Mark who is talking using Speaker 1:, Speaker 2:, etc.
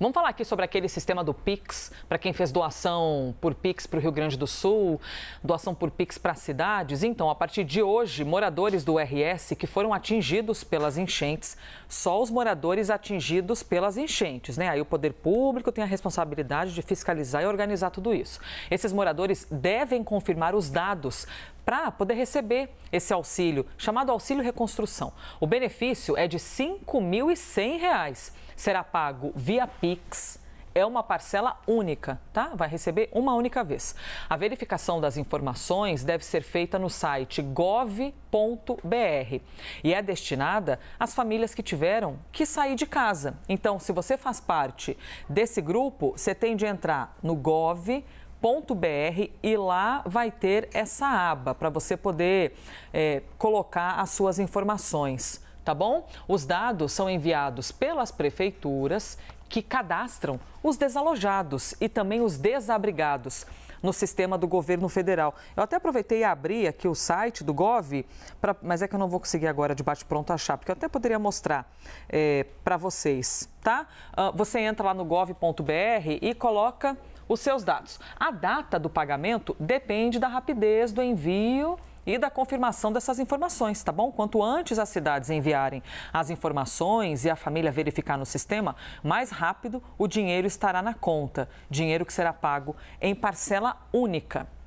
Speaker 1: Vamos falar aqui sobre aquele sistema do Pix, para quem fez doação por Pix para o Rio Grande do Sul, doação por Pix para cidades. Então, a partir de hoje, moradores do RS que foram atingidos pelas enchentes, só os moradores atingidos pelas enchentes, né? Aí o poder público tem a responsabilidade de fiscalizar e organizar tudo isso. Esses moradores devem confirmar os dados para poder receber esse auxílio, chamado Auxílio Reconstrução. O benefício é de R$ 5.100. Será pago via Pix é uma parcela única, tá? Vai receber uma única vez. A verificação das informações deve ser feita no site gov.br e é destinada às famílias que tiveram que sair de casa. Então, se você faz parte desse grupo, você tem de entrar no gov.br www.cultura.br e lá vai ter essa aba para você poder é, colocar as suas informações, tá bom? Os dados são enviados pelas prefeituras que cadastram os desalojados e também os desabrigados no sistema do governo federal. Eu até aproveitei e abri aqui o site do Gov, pra, mas é que eu não vou conseguir agora de bate-pronto achar, porque eu até poderia mostrar é, para vocês, tá? Uh, você entra lá no gov.br e coloca os seus dados. A data do pagamento depende da rapidez do envio e da confirmação dessas informações, tá bom? Quanto antes as cidades enviarem as informações e a família verificar no sistema, mais rápido o dinheiro estará na conta. Dinheiro que será pago em parcela única.